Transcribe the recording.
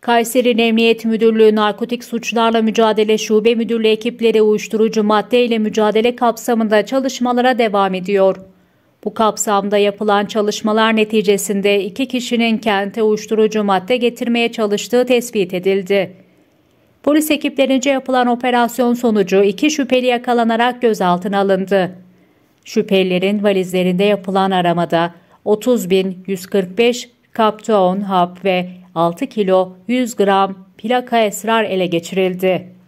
Kayseri Emniyet Müdürlüğü Narkotik Suçlarla Mücadele Şube Müdürlüğü ekipleri uyuşturucu madde ile mücadele kapsamında çalışmalara devam ediyor. Bu kapsamda yapılan çalışmalar neticesinde iki kişinin kente uyuşturucu madde getirmeye çalıştığı tespit edildi. Polis ekiplerince yapılan operasyon sonucu iki şüpheli yakalanarak gözaltına alındı. Şüphelilerin valizlerinde yapılan aramada 30.145 kapton, hap ve 6 kilo 100 gram plaka esrar ele geçirildi.